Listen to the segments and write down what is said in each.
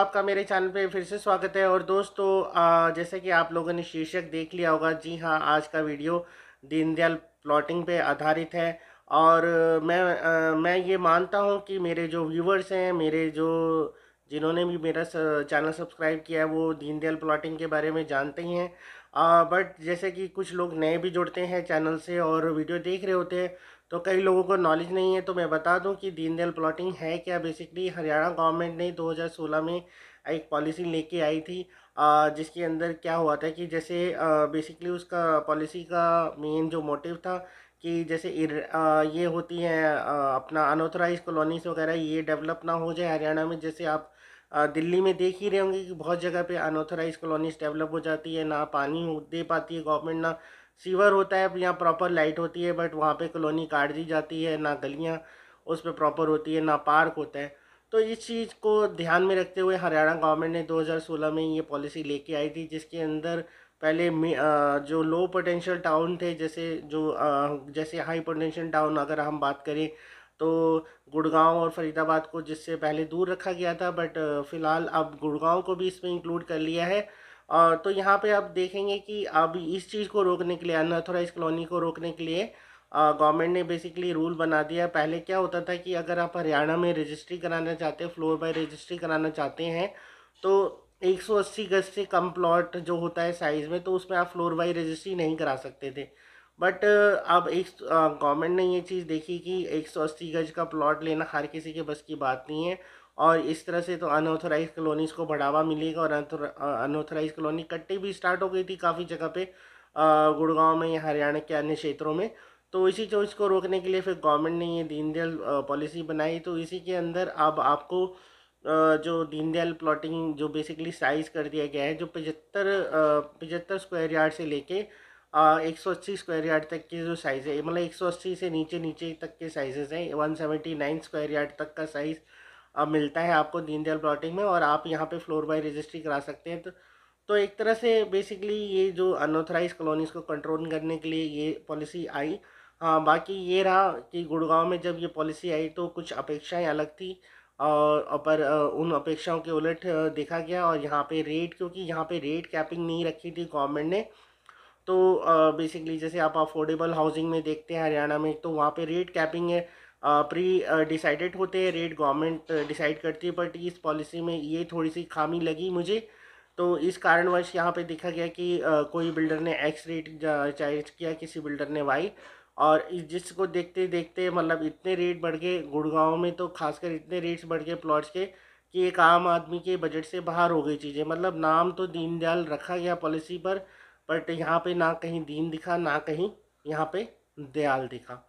आपका मेरे चैनल पे फिर से स्वागत है और दोस्तों जैसे कि आप लोगों ने शीर्षक देख लिया होगा जी हाँ आज का वीडियो दीनदयाल प्लॉटिंग पे आधारित है और मैं मैं ये मानता हूँ कि मेरे जो व्यूवर्स हैं मेरे जो जिन्होंने भी मेरा चैनल सब्सक्राइब किया है वो दीनदयाल प्लॉटिंग के बारे में जानते ही हैं बट जैसे कि कुछ लोग नए भी जुड़ते हैं चैनल से और वीडियो देख रहे होते हैं तो कई लोगों को नॉलेज नहीं है तो मैं बता दूं कि दीनदयाल प्लॉटिंग है क्या बेसिकली हरियाणा गवर्नमेंट ने 2016 में एक पॉलिसी लेके आई थी जिसके अंदर क्या हुआ था कि जैसे बेसिकली उसका पॉलिसी का मेन जो मोटिव था कि जैसे ये होती है अपना अनऑथराइज़ कॉलोनीस वगैरह ये डेवलप ना हो जाए हरियाणा में जैसे आप दिल्ली में देख ही रहे होंगे कि बहुत जगह पे अनऑथराइज कॉलोनीज डेवलप हो जाती है ना पानी दे पाती है गवर्नमेंट ना सीवर होता है यहाँ प्रॉपर लाइट होती है बट वहाँ पे कॉलोनी काट दी जाती है ना गलियाँ उस पर प्रॉपर होती है ना पार्क होता है तो इस चीज़ को ध्यान में रखते हुए हरियाणा गवर्नमेंट ने 2016 में ये पॉलिसी लेके आई थी जिसके अंदर पहले जो लो पोटेंशियल टाउन थे जैसे जो जैसे हाई पोटेंशियल टाउन अगर हम बात करें तो गुड़गांव और फरीदाबाद को जिससे पहले दूर रखा गया था बट फ़िलहाल अब गुड़गांव को भी इसमें इंक्लूड कर लिया है और तो यहाँ पे आप देखेंगे कि अब इस चीज़ को रोकने के लिए अनऑथोराइज कॉलोनी को रोकने के लिए गवर्नमेंट ने बेसिकली रूल बना दिया पहले क्या होता था कि अगर आप हरियाणा में रजिस्ट्री कराना चाहते हैं फ्लोर बाय रजिस्ट्री कराना चाहते हैं तो 180 गज से कम प्लॉट जो होता है साइज़ में तो उसमें आप फ्लोर बाई रजिस्ट्री नहीं करा सकते थे बट अब एक गवर्नमेंट ने ये चीज़ देखी कि 180 गज का प्लॉट लेना हर किसी के बस की बात नहीं है और इस तरह से तो अनऑथोराइज कलोनीज़ को बढ़ावा मिलेगा और अनऑथोराइज कलोनी कट्टी भी स्टार्ट हो गई थी काफ़ी जगह पे uh, गुड़गांव में या हरियाणा के अन्य क्षेत्रों में तो इसी चीज़ को रोकने के लिए फिर गवर्नमेंट ने ये दीनदयाल पॉलिसी uh, बनाई तो इसी के अंदर अब आपको uh, जो दीनदयाल प्लॉटिंग जो बेसिकली साइज़ कर दिया गया है जो पचहत्तर पचहत्तर स्क्वायर यार्ड से लेके एक सौ अस्सी स्क्वायर यार्ड तक के जो साइज़ है मतलब एक सौ अस्सी से नीचे नीचे तक के साइजेज़ हैं one seventy nine square yard तक का साइज़ अब मिलता है आपको दीनदयाल प्लॉटिंग में और आप यहाँ पे फ्लोर बाय रजिस्ट्री करा सकते हैं तो तो एक तरह से बेसिकली ये जो अनऑथराइज कॉलोनीज़ को कंट्रोल करने के लिए ये पॉलिसी आई हाँ बाकी ये रहा कि गुड़गांव में जब ये पॉलिसी आई तो कुछ अपेक्षाएँ अलग थी और पर उन अपेक्षाओं के उलट देखा गया और यहाँ पे रेट क्योंकि यहाँ पे रेट कैपिंग नहीं रखी थी गवर्नमेंट ने तो बेसिकली जैसे आप अफोर्डेबल हाउसिंग में देखते हैं हरियाणा में तो वहाँ पे रेट कैपिंग है प्री डिसाइडेड होते हैं रेट गवर्नमेंट डिसाइड करती है बट इस पॉलिसी में ये थोड़ी सी खामी लगी मुझे तो इस कारणवश यहाँ पे देखा गया कि कोई बिल्डर ने एक्स रेट चार्ज किया किसी बिल्डर ने वाई और इस जिसको देखते देखते मतलब इतने रेट बढ़ गए गुड़गांव में तो खासकर इतने रेट्स बढ़ गए प्लॉट्स के कि एक आम आदमी के बजट से बाहर हो गई चीज़ें मतलब नाम तो दीनदयाल रखा गया पॉलिसी पर बट यहाँ पे ना कहीं दीन दिखा ना कहीं यहाँ पे दयाल दिखा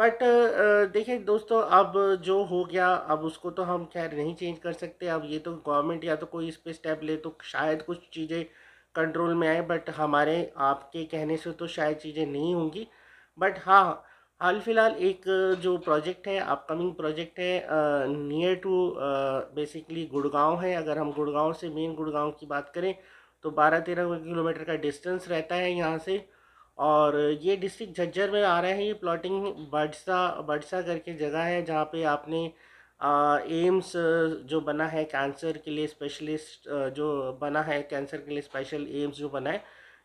बट uh, uh, देखिए दोस्तों अब जो हो गया अब उसको तो हम खैर नहीं चेंज कर सकते अब ये तो गवर्नमेंट या तो कोई इस पर स्टेप ले तो शायद कुछ चीज़ें कंट्रोल में आए बट हमारे आपके कहने से तो शायद चीज़ें नहीं होंगी बट हाँ हाल फिलहाल एक जो प्रोजेक्ट है अपकमिंग प्रोजेक्ट है नियर टू बेसिकली गुड़गांव है अगर हम गुड़गांव से मेन गुड़गांव की बात करें तो बारह तेरह किलोमीटर का डिस्टेंस रहता है यहाँ से और ये डिस्ट्रिक्ट झज्जर में आ रहे हैं ये प्लॉटिंग बडसा बडसा करके जगह है जहाँ पे आपने एम्स जो बना है कैंसर के लिए स्पेशलिस्ट जो बना है कैंसर के लिए स्पेशल एम्स जो बना है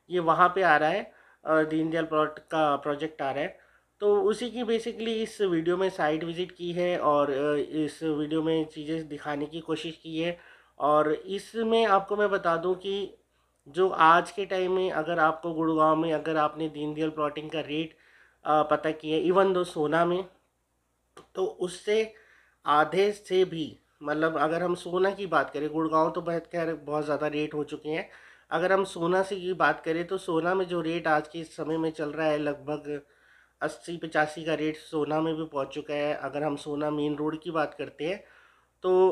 ये वहाँ पे आ रहा है दीनदयाल प्लॉट का प्रोजेक्ट आ रहा है तो उसी की बेसिकली इस वीडियो में साइट विज़िट की है और इस वीडियो में चीज़ें दिखाने की कोशिश की है और इसमें आपको मैं बता दूं कि जो आज के टाइम में अगर आपको गुड़गांव में अगर आपने दीनदयाल प्लॉटिंग का रेट पता किया इवन दो सोना में तो उससे आधे से भी मतलब अगर हम सोना की बात करें गुड़गांव तो बहुत खैर बहुत ज़्यादा रेट हो चुके हैं अगर हम सोना से की बात करें तो सोना में जो रेट आज के समय में चल रहा है लगभग अस्सी पचासी का रेट सोना में भी पहुंच चुका है अगर हम सोना मेन रोड की बात करते हैं तो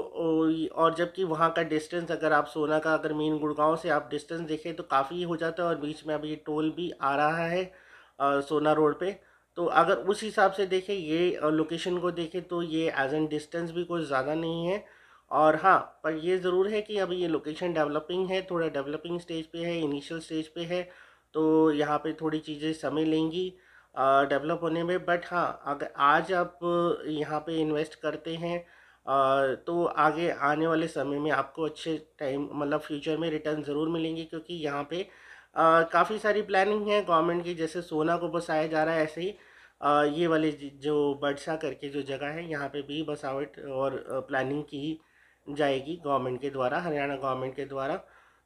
और जबकि वहाँ का डिस्टेंस अगर आप सोना का अगर मेन गुड़गांव से आप डिस्टेंस देखें तो काफ़ी हो जाता है और बीच में अभी टोल भी आ रहा है आ, सोना रोड पे तो अगर उस हिसाब से देखें ये लोकेशन को देखें तो ये एज एन डिस्टेंस भी कुछ ज़्यादा नहीं है और हाँ पर ये ज़रूर है कि अभी ये लोकेशन डेवलपिंग है थोड़ा डेवलपिंग स्टेज पर है इनिशियल स्टेज पर है तो यहाँ पर थोड़ी चीज़ें समय लेंगी डेवलप होने में बट हाँ अगर आज आप यहाँ पर इन्वेस्ट करते हैं तो आगे आने वाले समय में आपको अच्छे टाइम मतलब फ्यूचर में रिटर्न ज़रूर मिलेंगे क्योंकि यहाँ पे काफ़ी सारी प्लानिंग है गवर्नमेंट की जैसे सोना को बसाया जा रहा है ऐसे ही आ, ये वाले जो बडसा करके जो जगह है यहाँ पे भी बसावट और प्लानिंग की जाएगी गवर्नमेंट के द्वारा हरियाणा गवर्नमेंट के द्वारा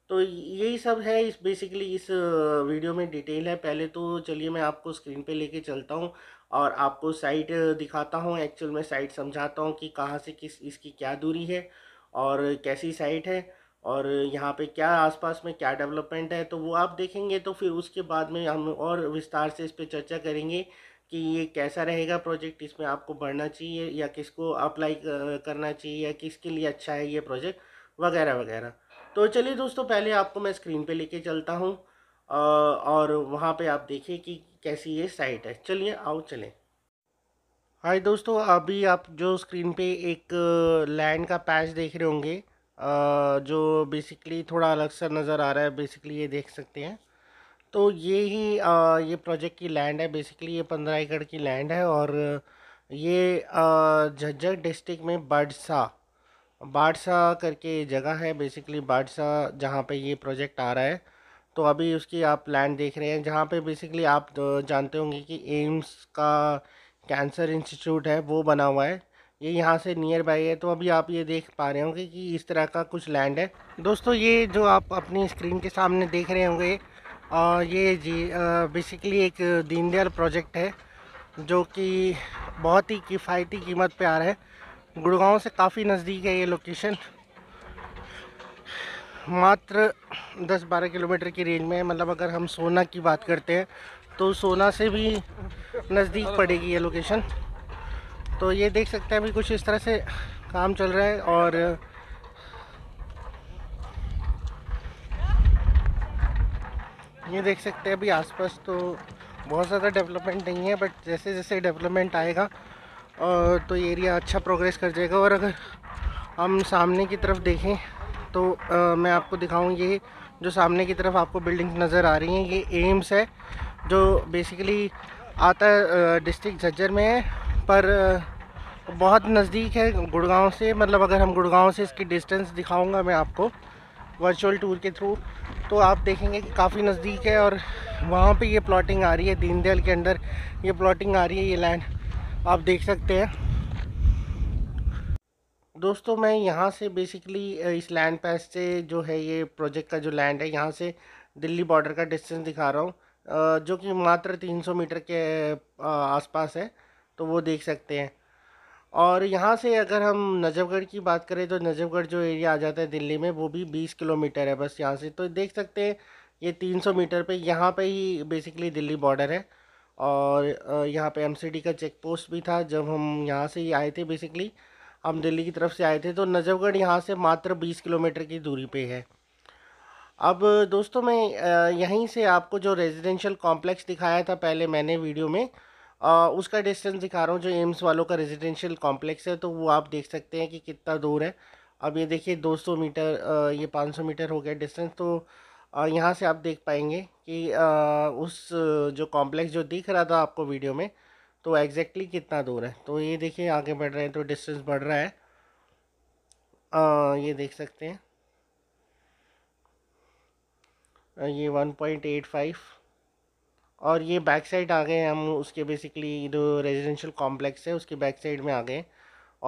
तो यही सब है इस बेसिकली इस वीडियो में डिटेल है पहले तो चलिए मैं आपको स्क्रीन पर लेके चलता हूँ और आपको साइट दिखाता हूँ एक्चुअल में साइट समझाता हूँ कि कहाँ से किस इसकी क्या दूरी है और कैसी साइट है और यहाँ पे क्या आसपास में क्या डेवलपमेंट है तो वो आप देखेंगे तो फिर उसके बाद में हम और विस्तार से इस पर चर्चा करेंगे कि ये कैसा रहेगा प्रोजेक्ट इसमें आपको बढ़ना चाहिए या किसको अप्लाई करना चाहिए या किसके लिए अच्छा है ये प्रोजेक्ट वगैरह वगैरह तो चलिए दोस्तों पहले आपको मैं स्क्रीन पे लेके चलता हूँ और वहाँ पे आप देखिए कि कैसी ये साइट है चलिए आओ चलें हाय दोस्तों अभी आप जो स्क्रीन पे एक लैंड का पैच देख रहे होंगे जो बेसिकली थोड़ा अलग सा नज़र आ रहा है बेसिकली ये देख सकते हैं तो ये ही आ, ये प्रोजेक्ट की लैंड है बेसिकली ये पंद्रह एकड़ की लैंड है और ये झज्जर डिस्ट्रिक्ट में बाडसा बाडसा करके जगह है बेसिकली बाडसा जहाँ पे ये प्रोजेक्ट आ रहा है तो अभी उसकी आप लैंड देख रहे हैं जहाँ पे बेसिकली आप जानते होंगे कि एम्स का कैंसर इंस्टीट्यूट है वो बना हुआ है ये यहाँ से नियर बाई है तो अभी आप ये देख पा रहे होंगे कि इस तरह का कुछ लैंड है दोस्तों ये जो आप अपनी स्क्रीन के सामने देख रहे होंगे और ये जी बेसिकली एक दीनदयाल प्रोजेक्ट है जो कि बहुत ही किफ़ायती कीमत पे आ रहा है गुड़गांव से काफ़ी नज़दीक है ये लोकेशन मात्र 10-12 किलोमीटर की रेंज में मतलब अगर हम सोना की बात करते हैं तो सोना से भी नज़दीक पड़ेगी ये लोकेशन तो ये देख सकते हैं अभी कुछ इस तरह से काम चल रहा है और ये देख सकते हैं अभी आसपास तो बहुत ज़्यादा डेवलपमेंट नहीं है बट जैसे जैसे डेवलपमेंट आएगा और तो एरिया अच्छा प्रोग्रेस कर जाएगा और अगर हम सामने की तरफ देखें तो आ, मैं आपको दिखाऊँ ये जो सामने की तरफ आपको बिल्डिंग्स नज़र आ रही हैं ये एम्स है जो बेसिकली आता डिस्ट्रिक्ट झज्जर में है पर बहुत नज़दीक है गुड़गांव से मतलब अगर हम गुड़गांव से इसकी डिस्टेंस दिखाऊंगा मैं आपको वर्चुअल टूर के थ्रू तो आप देखेंगे कि काफ़ी नज़दीक है और वहाँ पे ये प्लॉटिंग आ रही है दीनदयाल के अंदर ये प्लॉटिंग आ रही है ये लैंड आप देख सकते हैं दोस्तों मैं यहाँ से बेसिकली इस लैंड पैस से जो है ये प्रोजेक्ट का जो लैंड है यहाँ से दिल्ली बॉर्डर का डिस्टेंस दिखा रहा हूँ जो कि मात्र 300 मीटर के आसपास है तो वो देख सकते हैं और यहाँ से अगर हम नजफगढ़ की बात करें तो नजफगढ़ जो एरिया आ जाता है दिल्ली में वो भी 20 किलोमीटर है बस यहाँ से तो देख सकते हैं ये 300 मीटर पे यहाँ पे ही बेसिकली दिल्ली बॉर्डर है और यहाँ पे एमसीडी का चेक पोस्ट भी था जब हम यहाँ से ही आए थे बेसिकली हम दिल्ली की तरफ से आए थे तो नजफगढ़ यहाँ से मात्र बीस किलोमीटर की दूरी पे है अब दोस्तों मैं यहीं से आपको जो रेजिडेंशियल कॉम्प्लेक्स दिखाया था पहले मैंने वीडियो में उसका डिस्टेंस दिखा रहा हूँ जो एम्स वालों का रेजिडेंशियल कॉम्प्लेक्स है तो वो आप देख सकते हैं कि कितना दूर है अब ये देखिए 200 मीटर ये 500 मीटर हो गया डिस्टेंस तो यहाँ से आप देख पाएंगे कि उस जो कॉम्प्लेक्स जो दिख रहा था आपको वीडियो में तो एग्जैक्टली कितना दूर है तो ये देखिए आगे बढ़ रहे हैं तो डिस्टेंस बढ़ रहा है आ, ये देख सकते हैं ये वन पॉइंट एट फाइव और ये बैक साइड आ गए हम उसके बेसिकली जो रेजिडेंशियल कॉम्प्लेक्स है उसके बैक साइड में आ गए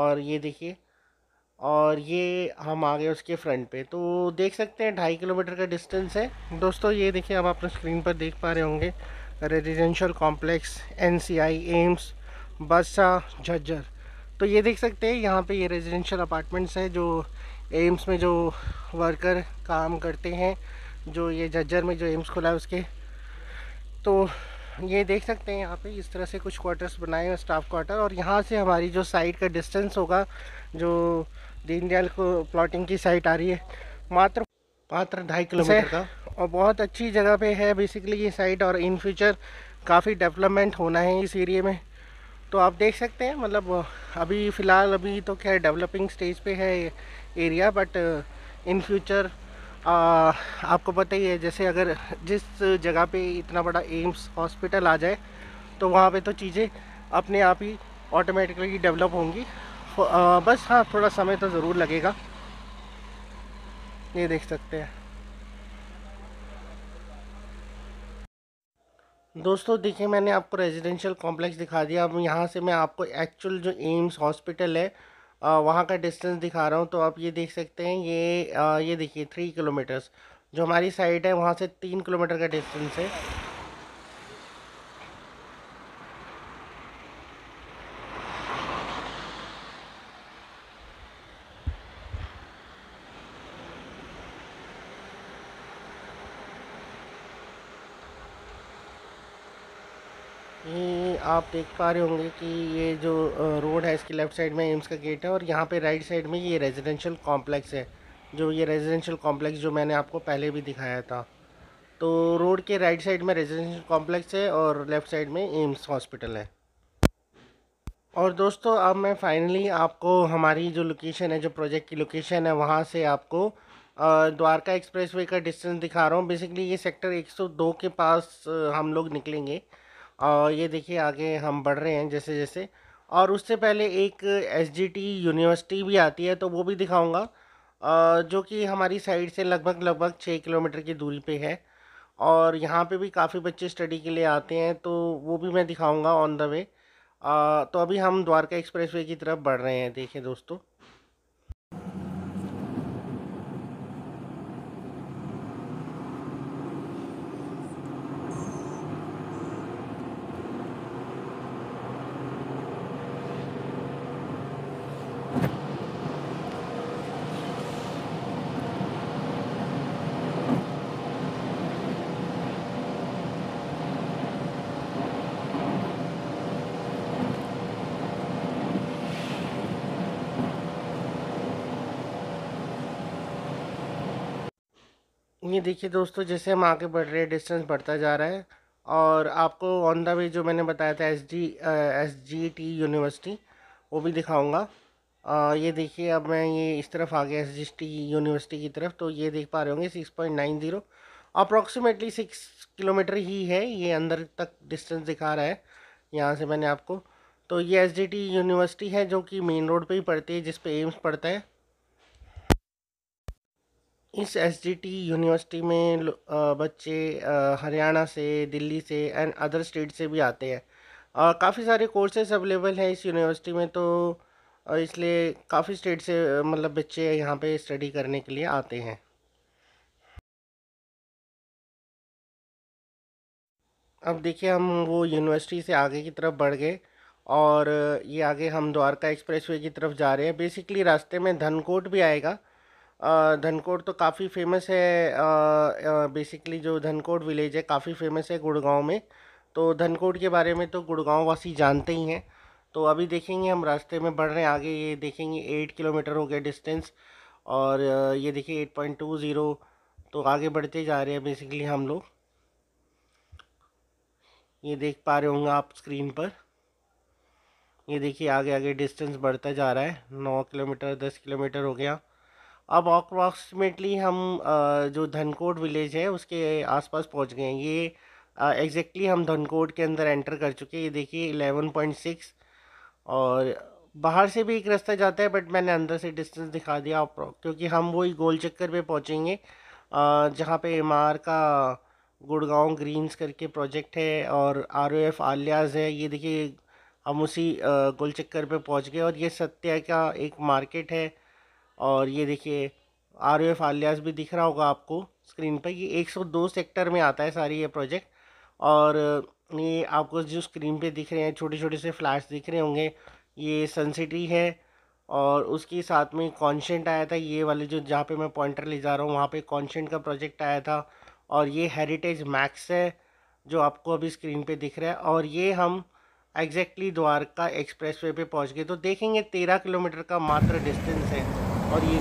और ये देखिए और ये हम आ गए उसके फ्रंट पे तो देख सकते हैं ढाई किलोमीटर का डिस्टेंस है दोस्तों ये देखिए अब आप अपने स्क्रीन पर देख पा रहे होंगे रेजिडेंशियल कॉम्प्लेक्स एनसीआई एम्स बसा झज्जर तो ये देख सकते हैं यहाँ पे ये रेजिडेंशियल अपार्टमेंट्स है जो एम्स में जो वर्कर काम करते हैं जो ये झज्जर में जो एम्स खुला है उसके तो ये देख सकते हैं यहाँ पे इस तरह से कुछ क्वार्टर्स बनाए हैं स्टाफ क्वार्टर और यहाँ से हमारी जो साइट का डिस्टेंस होगा जो दीनदयाल को प्लॉटिंग की साइट आ रही है मात्र मात्र ढाई किलोमीटर का और बहुत अच्छी जगह पे है बेसिकली ये साइट और इन फ्यूचर काफ़ी डेवलपमेंट होना है इस एरिए में तो आप देख सकते हैं मतलब अभी फ़िलहाल अभी तो क्या डेवलपिंग स्टेज पे है एरिया बट इन फ्यूचर आपको पता ही है जैसे अगर जिस जगह पे इतना बड़ा एम्स हॉस्पिटल आ जाए तो वहाँ पे तो चीज़ें अपने आप ही ऑटोमेटिकली डेवलप होंगी आ, बस हाँ थोड़ा समय तो ज़रूर लगेगा ये देख सकते हैं दोस्तों देखिए मैंने आपको रेजिडेंशियल कॉम्प्लेक्स दिखा दिया अब यहाँ से मैं आपको एक्चुअल जो एम्स हॉस्पिटल है वहाँ का डिस्टेंस दिखा रहा हूँ तो आप ये देख सकते हैं ये आ, ये देखिए थ्री किलोमीटर्स जो हमारी साइड है वहाँ से तीन किलोमीटर का डिस्टेंस है आप देख पा रहे होंगे कि ये जो रोड है इसके लेफ्ट साइड में एम्स का गेट है और यहाँ पे राइट साइड में ये रेजिडेंशियल कॉम्प्लेक्स है जो ये रेजिडेंशियल कॉम्प्लेक्स जो मैंने आपको पहले भी दिखाया था तो रोड के राइट साइड में रेजिडेंशियल कॉम्प्लेक्स है और लेफ़्ट साइड में एम्स हॉस्पिटल है और दोस्तों अब मैं फाइनली आपको हमारी जो लोकेशन है जो प्रोजेक्ट की लोकेशन है वहाँ से आपको द्वारका एक्सप्रेसवे का डिस्टेंस दिखा रहा हूँ बेसिकली ये सेक्टर 102 के पास हम लोग निकलेंगे और ये देखिए आगे हम बढ़ रहे हैं जैसे जैसे और उससे पहले एक एस यूनिवर्सिटी भी आती है तो वो भी दिखाऊँगा जो कि हमारी साइड से लगभग लगभग छः किलोमीटर की दूरी पर है और यहाँ पे भी काफ़ी बच्चे स्टडी के लिए आते हैं तो वो भी मैं दिखाऊँगा ऑन द वे तो अभी हम द्वारका एक्सप्रेसवे की तरफ बढ़ रहे हैं देखें दोस्तों ये देखिए दोस्तों जैसे हम आगे बढ़ रहे हैं डिस्टेंस बढ़ता जा रहा है और आपको ऑन द वे जो मैंने बताया था S D S G T university वो भी दिखाऊंगा ये देखिए अब मैं ये इस तरफ आ गया एस जी टी यूनिवर्सिटी की तरफ तो ये देख पा रहे होंगे six point nine zero approximately six kilometre ही है ये अंदर तक डिस्टेंस दिखा रहा है यहाँ से मैंने आपको तो ये एस डी टी यूनिवर्सिटी है जो कि मेन रोड पे ही पड़ती है जिस पे एम्स पड़ता है इस एसजीटी यूनिवर्सिटी में बच्चे हरियाणा से दिल्ली से एंड अदर स्टेट से भी आते हैं और काफ़ी सारे कोर्सेज अवेलेबल हैं इस यूनिवर्सिटी में तो इसलिए काफ़ी स्टेट से मतलब बच्चे यहाँ पे स्टडी करने के लिए आते हैं अब देखिए हम वो यूनिवर्सिटी से आगे की तरफ बढ़ गए और ये आगे हम द्वारका एक्सप्रेसवे की तरफ जा रहे हैं बेसिकली रास्ते में धनकोट भी आएगा धनकोट तो काफ़ी फेमस है बेसिकली जो धनकोट विलेज है काफ़ी फेमस है गुड़गांव में तो धनकोट के बारे में तो गुड़गांव वासी जानते ही हैं तो अभी देखेंगे हम रास्ते में बढ़ रहे हैं आगे ये देखेंगे एट किलोमीटर हो गया डिस्टेंस और ये देखिए एट पॉइंट टू ज़ीरो तो आगे बढ़ते जा रहे हैं बेसिकली हम लोग ये देख पा रहे होंगे आप स्क्रीन पर ये देखिए आगे आगे डिस्टेंस बढ़ता जा रहा है नौ किलोमीटर दस किलोमीटर हो गया अब अप्रॉक्सीमेटली हम जो धनकोट विलेज है उसके आसपास पहुंच गए हैं ये एग्जैक्टली हम धनकोट के अंदर एंटर कर चुके हैं ये देखिए एलेवन पॉइंट सिक्स और बाहर से भी एक रास्ता जाता है बट मैंने अंदर से डिस्टेंस दिखा दिया क्योंकि हम वही गोल चक्कर पे पहुँचेंगे जहाँ पे एम का गुड़गांव ग्रीन्स करके प्रोजेक्ट है और आर ओ एफ आलियाज है ये देखिए हम उसी गोल चक्कर पर पहुँच गए और ये सत्या का एक मार्केट है और ये देखिए आर ओ एफ आलियास भी दिख रहा होगा आपको स्क्रीन पर ये 102 सेक्टर में आता है सारी ये प्रोजेक्ट और ये आपको जो स्क्रीन पे दिख रहे हैं छोटे छोटे से फ्लैश दिख रहे होंगे ये सनसिटी है और उसके साथ में कॉन्शेंट आया था ये वाले जो जहाँ पे मैं पॉइंटर ले जा रहा हूँ वहाँ पे कॉन्शेंट का प्रोजेक्ट आया था और ये हेरिटेज मैक्स है जो आपको अभी स्क्रीन पे दिख रहा है और ये हम एग्जैक्टली द्वारका एक्सप्रेस वे पे पहुँच गए तो देखेंगे तेरह किलोमीटर का मात्र डिस्टेंस है और ये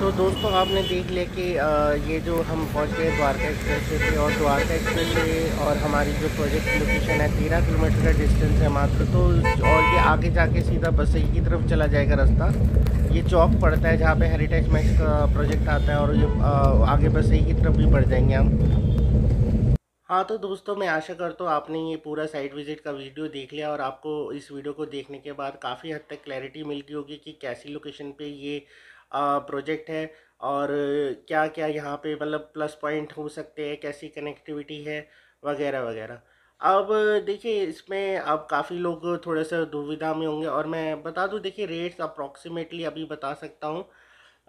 तो दोस्तों आपने देख लिया कि ये जो हम पहुँच गए द्वारका एक्सप्रेस वे और द्वारका एक्सप्रेस वे और हमारी जो प्रोजेक्ट लोकेशन है तेरह किलोमीटर का डिस्टेंस है मात्र तो और ये आगे जाके सीधा बसई की तरफ चला जाएगा रास्ता ये चौक पड़ता है जहाँ पे हेरिटेज मैक्स का प्रोजेक्ट आता है और ये आगे बसई की तरफ भी बढ़ जाएंगे हम हाँ तो दोस्तों मैं आशा करता हूँ आपने ये पूरा साइट विज़िट का वीडियो देख लिया और आपको इस वीडियो को देखने के बाद काफ़ी हद तक क्लैरिटी मिल गई होगी कि कैसी लोकेशन पे ये प्रोजेक्ट है और क्या क्या यहाँ पे मतलब प्लस पॉइंट हो सकते हैं कैसी कनेक्टिविटी है वगैरह वगैरह अब देखिए इसमें अब काफ़ी लोग थोड़े से दुविधा में होंगे और मैं बता दूँ देखिए रेट्स अप्रॉक्सीमेटली अभी बता सकता हूँ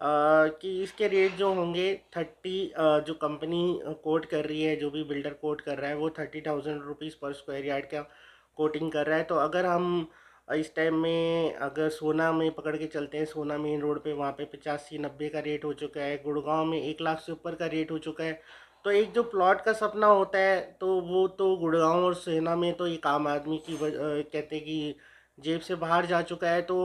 कि इसके रेट जो होंगे थर्टी जो कंपनी कोट कर रही है जो भी बिल्डर कोट कर रहा है वो thirty thousand rupees per square yard का कोटिंग कर रहा है तो अगर हम इस टाइम में अगर सोना में पकड़ के चलते हैं सोना मेन रोड पे वहाँ पे पचासी नब्बे का रेट हो चुका है गुड़गांव में एक लाख से ऊपर का रेट हो चुका है तो एक जो प्लॉट का सपना होता है तो वो तो गुड़गांव और सोना में तो एक आम आदमी की कहते हैं कि जेब से बाहर जा चुका है तो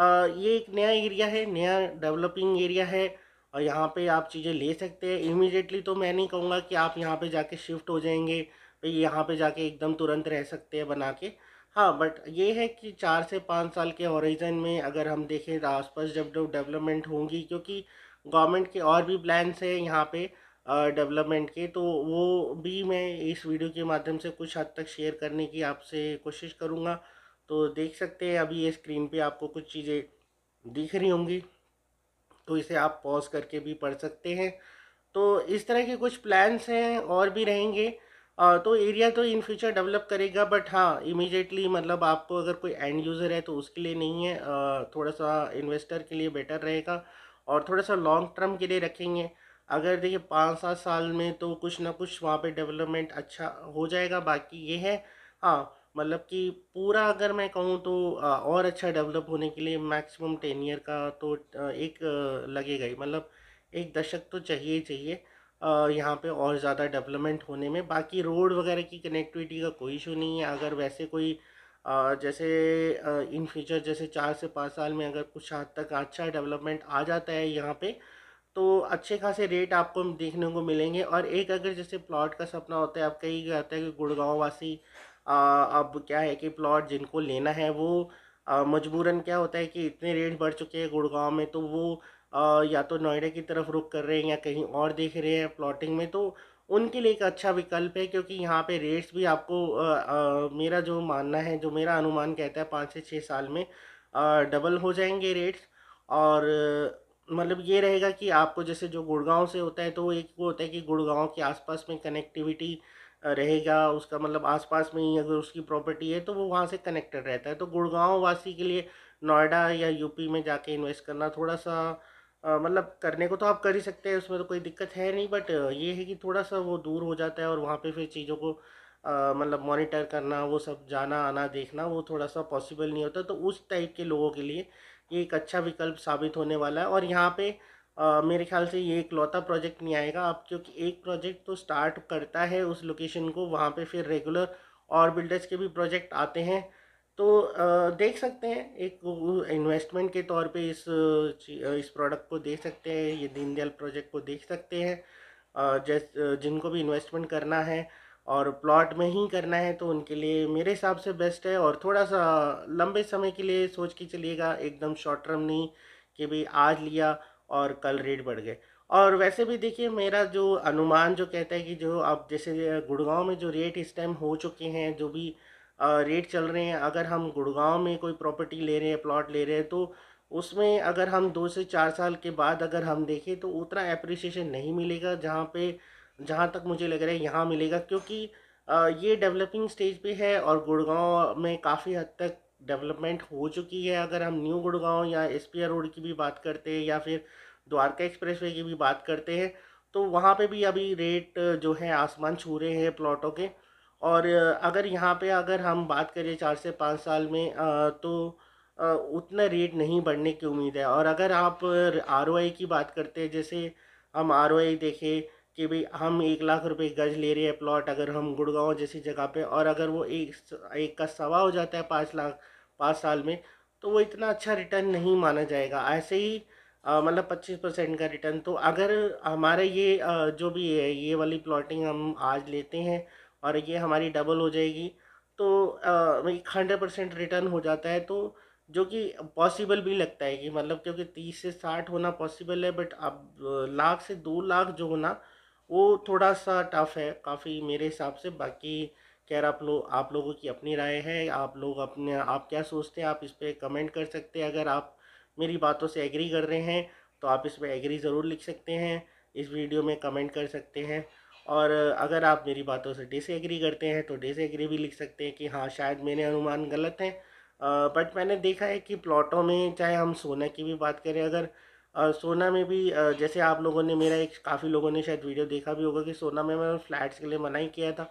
ये एक नया एरिया है नया डेवलपिंग एरिया है और यहाँ पे आप चीज़ें ले सकते हैं इमीडिएटली तो मैं नहीं कहूँगा कि आप यहाँ पे जाके शिफ्ट हो जाएंगे भाई यहाँ पे जाके एकदम तुरंत रह सकते हैं बना के हाँ बट ये है कि चार से पाँच साल के ऑरिजन में अगर हम देखें तो आसपास जब तो डेवलपमेंट होंगी क्योंकि गवर्नमेंट के और भी प्लान्स हैं यहाँ पे डेवलपमेंट के तो वो भी मैं इस वीडियो के माध्यम से कुछ हद तक शेयर करने की आपसे कोशिश करूँगा तो देख सकते हैं अभी ये स्क्रीन पे आपको कुछ चीज़ें दिख रही होंगी तो इसे आप पॉज करके भी पढ़ सकते हैं तो इस तरह के कुछ प्लान्स हैं और भी रहेंगे तो एरिया तो इन फ्यूचर डेवलप करेगा बट हाँ इमीडिएटली मतलब आपको अगर कोई एंड यूज़र है तो उसके लिए नहीं है थोड़ा सा इन्वेस्टर के लिए बेटर रहेगा और थोड़ा सा लॉन्ग टर्म के लिए रखेंगे अगर देखिए पाँच सात साल में तो कुछ ना कुछ वहाँ पे डेवलपमेंट अच्छा हो जाएगा बाकी ये है हाँ मतलब कि पूरा अगर मैं कहूँ तो और अच्छा डेवलप होने के लिए मैक्सिमम टेन ईयर का तो एक लगेगा ही मतलब एक दशक तो चाहिए चाहिए यहाँ पे और ज़्यादा डेवलपमेंट होने में बाकी रोड वगैरह की कनेक्टिविटी का कोई इशू नहीं है अगर वैसे कोई जैसे इन फ्यूचर जैसे चार से पाँच साल में अगर कुछ हद तक अच्छा डेवलपमेंट आ जाता है यहाँ पर तो अच्छे खासे रेट आपको देखने को मिलेंगे और एक अगर जैसे प्लॉट का सपना होता है आप कहीं कहते हैं कि गुड़गांव वासी अब क्या है कि प्लॉट जिनको लेना है वो मजबूरन क्या होता है कि इतने रेट बढ़ चुके हैं गुड़गांव में तो वो या तो नोएडा की तरफ रुक कर रहे हैं या कहीं और देख रहे हैं प्लॉटिंग में तो उनके लिए एक अच्छा विकल्प है क्योंकि यहाँ पे रेट्स भी आपको आ, आ, मेरा जो मानना है जो मेरा अनुमान कहता है पाँच से छः साल में आ, डबल हो जाएंगे रेट्स और मतलब ये रहेगा कि आपको जैसे जो गुड़गांव से होता है तो एक वो होता है कि गुड़गांव के आसपास में कनेक्टिविटी रहेगा उसका मतलब आसपास में ही अगर उसकी प्रॉपर्टी है तो वो वहाँ से कनेक्टेड रहता है तो गुड़गांव वासी के लिए नोएडा या यूपी में जाके इन्वेस्ट करना थोड़ा सा मतलब करने को तो आप कर ही सकते हैं उसमें तो कोई दिक्कत है नहीं बट ये है कि थोड़ा सा वो दूर हो जाता है और वहाँ पर फिर चीज़ों को मतलब मॉनिटर करना वो सब जाना आना देखना वो थोड़ा सा पॉसिबल नहीं होता तो उस टाइप के लोगों के लिए ये एक अच्छा विकल्प साबित होने वाला है और यहाँ पे मेरे ख्याल से ये इकलौता प्रोजेक्ट नहीं आएगा अब क्योंकि एक प्रोजेक्ट तो स्टार्ट करता है उस लोकेशन को वहाँ पे फिर रेगुलर और बिल्डर्स के भी प्रोजेक्ट आते हैं तो आ, देख सकते हैं एक इन्वेस्टमेंट के तौर पे इस इस प्रोडक्ट को देख सकते हैं ये दीनदयाल प्रोजेक्ट को देख सकते हैं जैस जिनको भी इन्वेस्टमेंट करना है और प्लॉट में ही करना है तो उनके लिए मेरे हिसाब से बेस्ट है और थोड़ा सा लंबे समय के लिए सोच के चलिएगा एकदम शॉर्ट टर्म नहीं कि भाई आज लिया और कल रेट बढ़ गए और वैसे भी देखिए मेरा जो अनुमान जो कहता है कि जो अब जैसे गुड़गांव में जो रेट इस टाइम हो चुके हैं जो भी रेट चल रहे हैं अगर हम गुड़गांव में कोई प्रॉपर्टी ले रहे हैं प्लॉट ले रहे हैं तो उसमें अगर हम दो से चार साल के बाद अगर हम देखें तो उतना एप्रिसिएशन नहीं मिलेगा जहाँ पे जहाँ तक मुझे लग रहा है यहाँ मिलेगा क्योंकि ये डेवलपिंग स्टेज पे है और गुड़गांव में काफ़ी हद तक डेवलपमेंट हो चुकी है अगर हम न्यू गुड़गांव या एस रोड की भी बात करते हैं या फिर द्वारका एक्सप्रेसवे की भी बात करते हैं तो वहाँ पे भी अभी रेट जो है आसमान छू रहे हैं प्लॉटों के और अगर यहाँ पे अगर हम बात करें चार से पाँच साल में तो उतना रेट नहीं बढ़ने की उम्मीद है और अगर आप आर की बात करते हैं जैसे हम आर देखें कि भाई हम एक लाख रुपए गज ले रहे हैं प्लॉट अगर हम गुड़गांव जैसी जगह पे और अगर वो एक एक का सवा हो जाता है पाँच लाख पाँच साल में तो वो इतना अच्छा रिटर्न नहीं माना जाएगा ऐसे ही मतलब पच्चीस परसेंट का रिटर्न तो अगर हमारे ये आ, जो भी है ये वाली प्लॉटिंग हम आज लेते हैं और ये हमारी डबल हो जाएगी तो एक हंड्रेड परसेंट रिटर्न हो जाता है तो जो कि पॉसिबल भी लगता है कि मतलब क्योंकि तीस से साठ होना पॉसिबल है बट अब लाख से दो लाख जो होना वो थोड़ा सा टफ है काफ़ी मेरे हिसाब से बाकी खैर आप लोग आप लोगों की अपनी राय है आप लोग अपने आप क्या सोचते हैं आप इस पर कमेंट कर सकते हैं अगर आप मेरी बातों से एग्री कर रहे हैं तो आप इस पर एग्री ज़रूर लिख सकते हैं इस वीडियो में कमेंट कर सकते हैं और अगर आप मेरी बातों से डिसएग्री करते हैं तो डिसएग्री भी लिख सकते हैं कि हाँ शायद मेरे अनुमान गलत हैं बट मैंने देखा है कि प्लॉटों में चाहे हम सोना की भी बात करें अगर सोना में भी जैसे आप लोगों ने मेरा एक काफ़ी लोगों ने शायद वीडियो देखा भी होगा कि सोना में मैंने फ्लैट्स के लिए मना ही किया था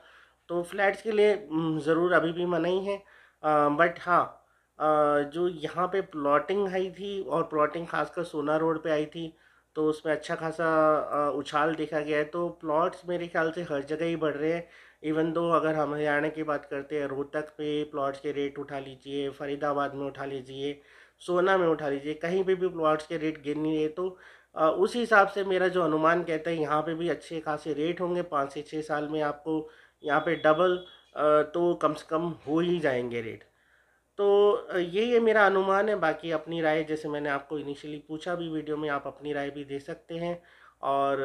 तो फ्लैट्स के लिए ज़रूर अभी भी मना ही है बट हाँ जो यहाँ पे प्लॉटिंग आई थी और प्लॉटिंग खासकर सोना रोड पे आई थी तो उसमें अच्छा खासा उछाल देखा गया है तो प्लॉट्स मेरे ख्याल से हर जगह ही बढ़ रहे हैं इवन दो अगर हम हरियाणा की बात करते हैं रोहतक पे प्लॉट्स के रेट उठा लीजिए फरीदाबाद में उठा लीजिए सोना में उठा लीजिए कहीं पे भी प्लॉट्स के रेट गिरनी है तो उसी हिसाब से मेरा जो अनुमान कहता है यहाँ पे भी अच्छे खासे रेट होंगे पाँच से छः साल में आपको यहाँ पे डबल तो कम से कम हो ही जाएंगे रेट तो ये है मेरा अनुमान है बाकी अपनी राय जैसे मैंने आपको इनिशियली पूछा भी वीडियो में आप अपनी राय भी दे सकते हैं और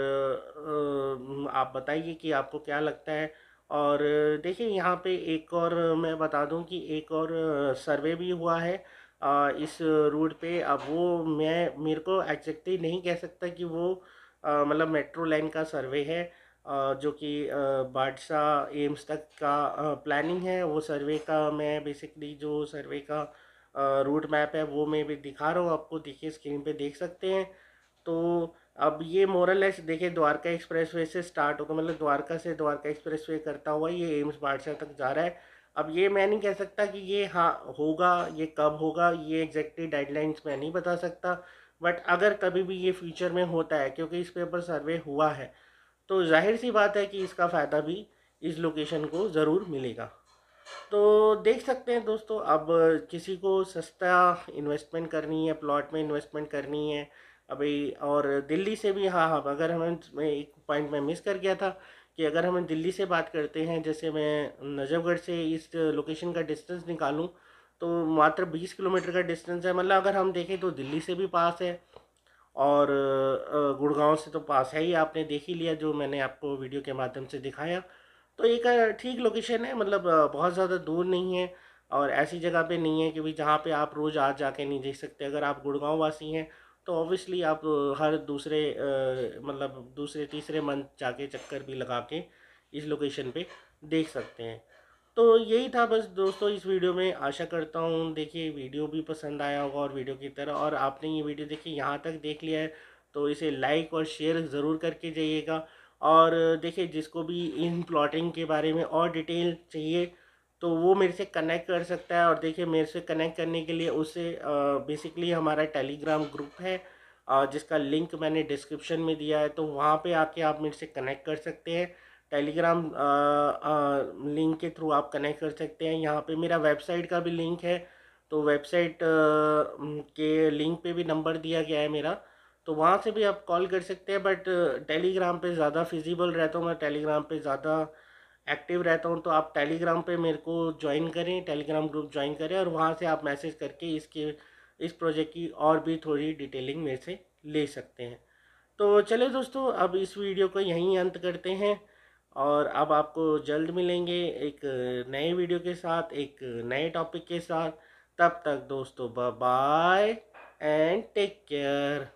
आप बताइए कि आपको क्या लगता है और देखिए यहाँ पे एक और मैं बता दूं कि एक और सर्वे भी हुआ है इस रूट पे अब वो मैं मेरे को एग्जैक्टली नहीं कह सकता कि वो मतलब मेट्रो लाइन का सर्वे है जो कि बादशाह एम्स तक का प्लानिंग है वो सर्वे का मैं बेसिकली जो सर्वे का रूट मैप है वो मैं भी दिखा रहा हूँ आपको देखिए स्क्रीन पे देख सकते हैं तो अब ये मोरल है देखिए द्वारका एक्सप्रेसवे से स्टार्ट होगा मतलब द्वारका से द्वारका एक्सप्रेसवे करता हुआ ये एम्स बादशाह तक जा रहा है अब ये मैं नहीं कह सकता कि ये हाँ होगा ये कब होगा ये एग्जैक्टली डाइडलाइंस मैं नहीं बता सकता बट अगर कभी भी ये फ्यूचर में होता है क्योंकि इस पेपर सर्वे हुआ है तो जाहिर सी बात है कि इसका फ़ायदा भी इस लोकेशन को ज़रूर मिलेगा तो देख सकते हैं दोस्तों अब किसी को सस्ता इन्वेस्टमेंट करनी है प्लॉट में इन्वेस्टमेंट करनी है अभी और दिल्ली से भी हाँ हाँ अगर हमें एक पॉइंट में मिस कर गया था कि अगर हम दिल्ली से बात करते हैं जैसे मैं नजफगढ़ से इस लोकेशन का डिस्टेंस निकालूँ तो मात्र बीस किलोमीटर का डिस्टेंस है मतलब अगर हम देखें तो दिल्ली से भी पास है और गुड़गांव से तो पास है ही आपने देख ही लिया जो मैंने आपको वीडियो के माध्यम से दिखाया तो एक ठीक लोकेशन है मतलब बहुत ज़्यादा दूर नहीं है और ऐसी जगह पे नहीं है कि भाई जहाँ पे आप रोज़ आज जाके नहीं देख सकते अगर आप गुड़गांव वासी हैं तो ऑब्वियसली आप हर दूसरे मतलब दूसरे तीसरे मंथ जाके चक्कर भी लगा के इस लोकेशन पे देख सकते हैं तो यही था बस दोस्तों इस वीडियो में आशा करता हूँ देखिए वीडियो भी पसंद आया होगा और वीडियो की तरह और आपने ये वीडियो देखिए यहाँ तक देख लिया है तो इसे लाइक और शेयर ज़रूर करके जाइएगा और देखिए जिसको भी इन प्लॉटिंग के बारे में और डिटेल चाहिए तो वो मेरे से कनेक्ट कर सकता है और देखिए मेरे से कनेक्ट करने के लिए उसे बेसिकली हमारा टेलीग्राम ग्रुप है जिसका लिंक मैंने डिस्क्रिप्शन में दिया है तो वहाँ पे आके आप मेरे से कनेक्ट कर सकते हैं टेलीग्राम लिंक के थ्रू आप कनेक्ट कर सकते हैं यहाँ पे मेरा वेबसाइट का भी लिंक है तो वेबसाइट के लिंक पे भी नंबर दिया गया है मेरा तो वहाँ से भी आप कॉल कर सकते हैं बट टेलीग्राम पे ज़्यादा फिजिबल रहता हूँ मैं टेलीग्राम पे ज़्यादा एक्टिव रहता हूँ तो आप टेलीग्राम पे मेरे को ज्वाइन करें टेलीग्राम ग्रुप ज्वाइन करें और वहाँ से आप मैसेज करके इसके इस प्रोजेक्ट की और भी थोड़ी डिटेलिंग मेरे से ले सकते हैं तो चले दोस्तों अब इस वीडियो को यहीं अंत करते हैं और अब आपको जल्द मिलेंगे एक नए वीडियो के साथ एक नए टॉपिक के साथ तब तक दोस्तों बाय एंड टेक केयर